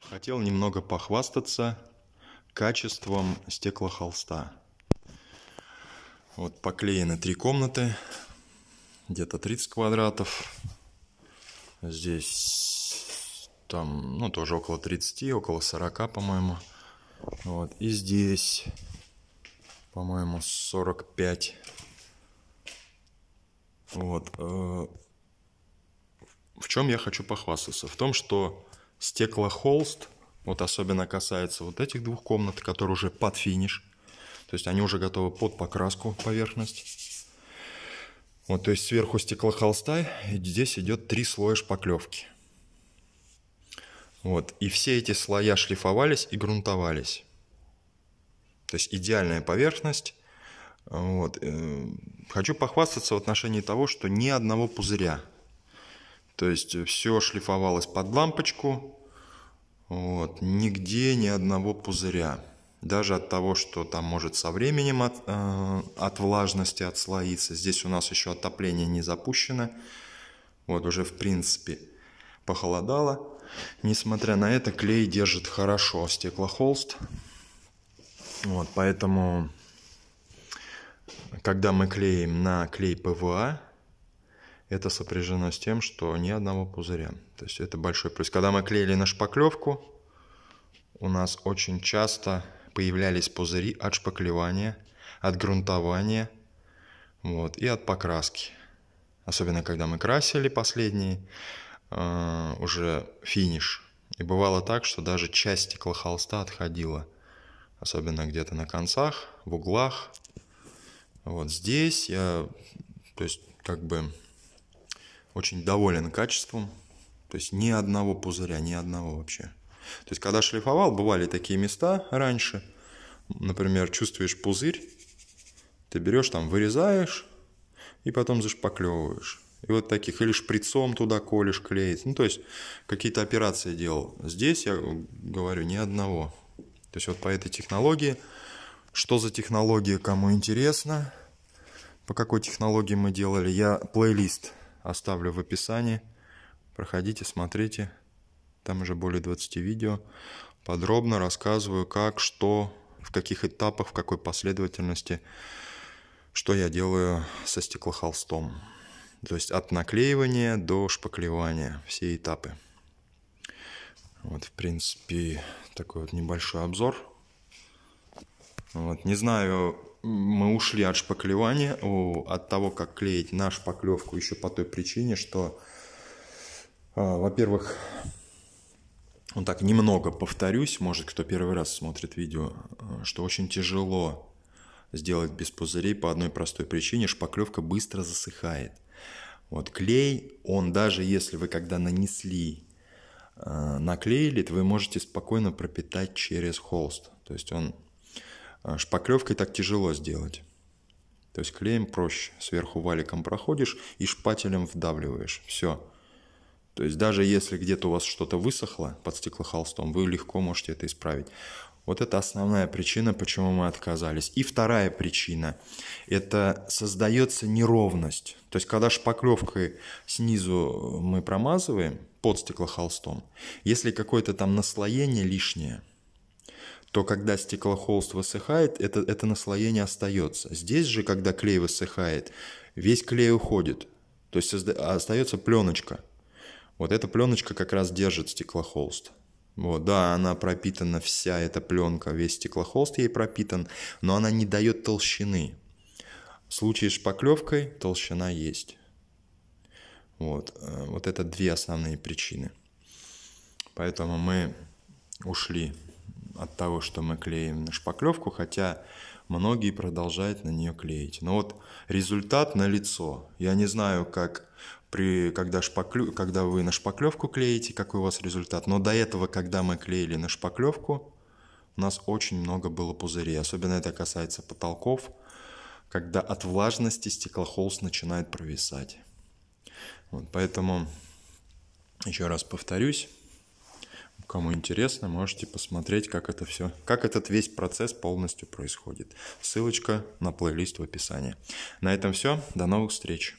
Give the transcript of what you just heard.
Хотел немного похвастаться качеством стеклохолста. Вот поклеены три комнаты, где-то 30 квадратов. Здесь там, ну, тоже около 30, около 40, по-моему. Вот, и здесь, по-моему, 45. Вот. Э, в чем я хочу похвастаться? В том, что стеклохолст, вот особенно касается вот этих двух комнат, которые уже под финиш. То есть они уже готовы под покраску поверхность. Вот, то есть сверху стеклохолста и здесь идет три слоя шпаклевки. Вот, и все эти слоя шлифовались и грунтовались. То есть идеальная поверхность. Вот. Э, хочу похвастаться в отношении того, что ни одного пузыря то есть э, все шлифовалось под лампочку, вот, нигде ни одного пузыря. Даже от того, что там может со временем от, э, от влажности отслоиться. Здесь у нас еще отопление не запущено. Вот уже в принципе похолодало. Несмотря на это, клей держит хорошо стеклохолст. Вот, поэтому, когда мы клеим на клей ПВА, это сопряжено с тем, что ни одного пузыря. То есть это большой плюс. Когда мы клеили на шпаклевку, у нас очень часто появлялись пузыри от шпаклевания, от грунтования вот, и от покраски. Особенно, когда мы красили последний э, уже финиш. И бывало так, что даже часть стеклохолста отходила. Особенно где-то на концах, в углах. Вот здесь я, то есть как бы очень доволен качеством. То есть ни одного пузыря, ни одного вообще. То есть когда шлифовал, бывали такие места раньше. Например, чувствуешь пузырь, ты берешь там, вырезаешь и потом зашпаклевываешь. И вот таких, или шприцом туда колешь, клеить. Ну, то есть, какие-то операции делал. Здесь, я говорю, ни одного. То есть, вот по этой технологии, что за технология, кому интересно, по какой технологии мы делали, я плейлист оставлю в описании. Проходите, смотрите. Там уже более 20 видео. Подробно рассказываю, как, что, в каких этапах, в какой последовательности, что я делаю со стеклохолстом. То есть от наклеивания до шпаклевания, все этапы. Вот, в принципе, такой вот небольшой обзор. Вот, не знаю, мы ушли от шпаклевания, от того, как клеить на шпаклевку еще по той причине, что, а, во-первых, вот ну так, немного повторюсь, может, кто первый раз смотрит видео, что очень тяжело сделать без пузырей по одной простой причине, шпаклевка быстро засыхает. Вот клей, он даже если вы когда нанесли, а, наклеили, то вы можете спокойно пропитать через холст. То есть он а шпаклевкой так тяжело сделать. То есть клеем проще. Сверху валиком проходишь и шпателем вдавливаешь. Все. То есть даже если где-то у вас что-то высохло под стеклохолстом, вы легко можете это исправить. Вот это основная причина, почему мы отказались. И вторая причина – это создается неровность. То есть, когда шпаклевкой снизу мы промазываем под стеклохолстом, если какое-то там наслоение лишнее – то когда стеклохолст высыхает, это, это наслоение остается. Здесь же, когда клей высыхает, весь клей уходит. То есть а остается пленочка. Вот эта пленочка как раз держит стеклохолст. Вот, да, она пропитана вся эта пленка, весь стеклохолст ей пропитан, но она не дает толщины. В случае с шпаклевкой толщина есть. Вот, э, вот это две основные причины. Поэтому мы ушли от того, что мы клеим на шпаклевку, хотя многие продолжают на нее клеить. Но вот результат на лицо. Я не знаю, как при, когда, шпаклю, когда вы на шпаклевку клеите, какой у вас результат. Но до этого, когда мы клеили на шпаклевку, у нас очень много было пузырей. Особенно это касается потолков, когда от влажности стеклохолст начинает провисать. Вот, поэтому, еще раз повторюсь, Кому интересно, можете посмотреть, как это все, как этот весь процесс полностью происходит. Ссылочка на плейлист в описании. На этом все. До новых встреч.